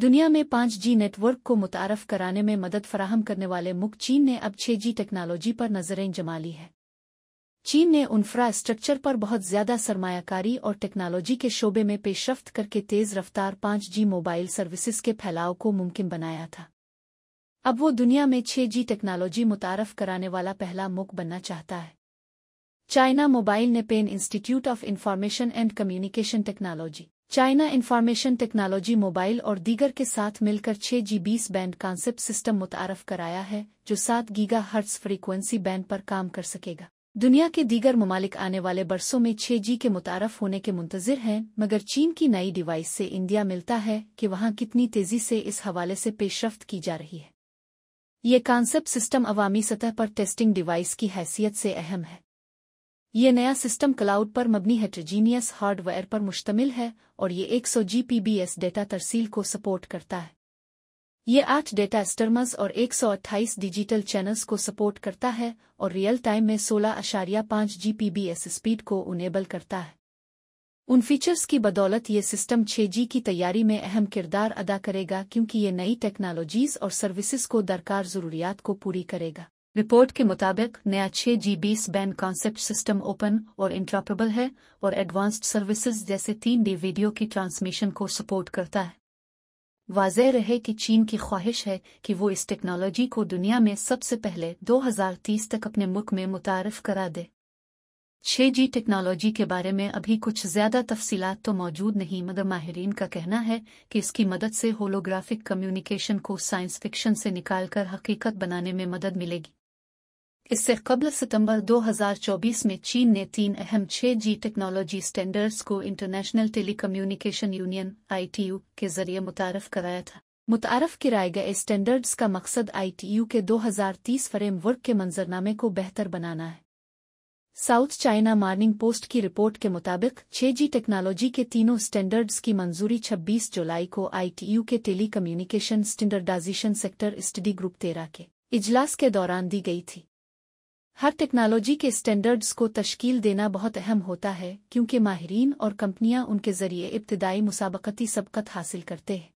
दुनिया में 5G G network को मुतारफ कराने में मदद फराहम करने वाले मुख चीन ने अब 6G टेक्नोलॉजी पर नजरें जमा ली है चीन ने इंफ्रास्ट्रक्चर पर बहुत ज्यादा सरमायाकारी और टेक्नोलॉजी के शोबे में पेशरफ्त करके तेज रफ्तार पाँच जी मोबाइल सर्विसेज के फैलाव को मुमकिन बनाया था अब वो दुनिया में 6G जी टेक्नोलॉजी मुतारफ कराने वाला पहला मुक बनना चाहता है चाइना मोबाइल ने pen institute of information and communication technology China information technology mobile और दीगर के साथ मिलकर छह जी बीस बैंड कॉन्सेप्ट सिस्टम मुतारफ कराया है जो 7 गीगा हर्ट्स फ्रीक्वेंसी बैंड पर काम कर सकेगा दुनिया के दीगर ममालिक आने वाले बरसों में छह जी के मुतारफ होने के मुंतजर हैं मगर चीन की नई डिवाइस से इंडिया मिलता है कि वहाँ कितनी तेजी से इस हवाले से पेशरफ्त की जा रही है ये कॉन्सेप्ट सिस्टम अवामी सतह पर टेस्टिंग डिवाइस की हैसियत से अहम है ये नया सिस्टम क्लाउड पर मबनी हेट्रोजीनियस हार्डवेयर पर मुश्तमिल है और ये 100 जीपीबीएस डेटा तरसील को सपोर्ट करता है ये आठ डेटा स्टर्मस और 128 डिजिटल चैनल्स को सपोर्ट करता है और रियल टाइम में सोलह अशारिया पाँच जीपीबीएस स्पीड को उनेबल करता है उन फीचर्स की बदौलत ये सिस्टम 6G की तैयारी में अहम किरदार अदा करेगा क्योंकि ये नई टेक्नोलॉजीज और सर्विसेज को दरकार ज़रूरियात को पूरी करेगा रिपोर्ट के मुताबिक नया छह जी बीस बैंड कॉन्सेप्ट सिस्टम ओपन और इंट्रॉपेबल है और एडवांस्ड सर्विसेज जैसे तीन डी वीडियो की ट्रांसमिशन को सपोर्ट करता है वाजह रहे कि चीन की ख्वाहिश है कि वो इस टेक्नोलॉजी को दुनिया में सबसे पहले 2030 तक अपने मुल्क में मुतारफ करा दे छह जी टेक्नोलॉजी के बारे में अभी कुछ ज़्यादा तफसीत तो मौजूद नहीं मगर माहरीन का कहना है कि इसकी मदद से होलोग्राफिक कम्युनिकेशन को साइंस फिक्शन से निकालकर हकीकत बनाने में मदद मिलेगी इससे कबल सितंबर 2024 में चीन ने तीन अहम छह जी टेक्नोलॉजी स्टैंडर्ड्स को इंटरनेशनल टेली यूनियन आई के जरिए मुतारफ कराया था मुतारफ किराए गए स्टैंडर्ड्स का मकसद आईटीयू के 2030 फ्रेमवर्क के मंजरनामे को बेहतर बनाना है साउथ चाइना मॉर्निंग पोस्ट की रिपोर्ट के मुताबिक 6G टेक्नोलॉजी के तीनों स्टैंडर्ड्स की मंजूरी 26 जुलाई को आईटीयू के communication standardization sector study group तेरह के इजलास के दौरान दी गई थी हर टेक्नोलॉजी के स्टैंडर्ड्स को तश्कील देना बहुत अहम होता है क्योंकि माहरीन और कंपनियां उनके ज़रिए इब्तदाई मुसाबकती सबकत हासिल करते हैं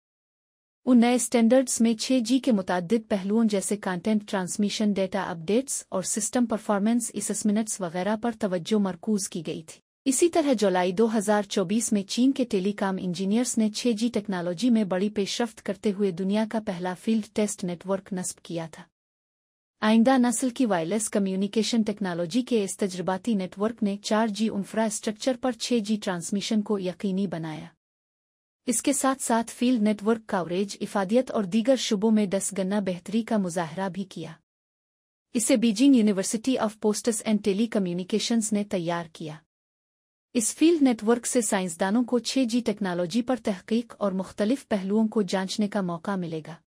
उन नए स्टैंडर्ड्स में 6G जी के मुतद पहलुओं जैसे कंटेंट ट्रांसमिशन डेटा अपडेट्स और सिस्टम परफॉर्मेंस इसमिनट्स वगैरह पर तवज्जो मरकूज की गई थी इसी तरह जुलाई 2024 में चीन के टेलीकॉम इंजीनियर्स ने 6G टेक्नोलॉजी में बड़ी पेशरफ करते हुए दुनिया का पहला फील्ड टेस्ट नेटवर्क नस्ब किया था आइंदा नस्ल की वायरलेस कम्युनिकेशन टेक्नोलॉजी के इस तजर्बाती नेटवर्क ने चार जी इंफ्रास्ट्रक्चर पर छह जी ट्रांसमिशन को यकीनी बनाया इसके साथ साथ फील्ड नेटवर्क कवरेज इफादियत और दीगर शुबों में दस गन्ना बेहतरी का मुजाहरा भी किया इसे Beijing university of posts and telecommunication ने तैयार किया इस फील्ड नेटवर्क से साइंसदानों को छह जी टेक्नोलॉजी पर तहकीक और मुख्तलिफ पहलुओं को जांचने का मौका मिलेगा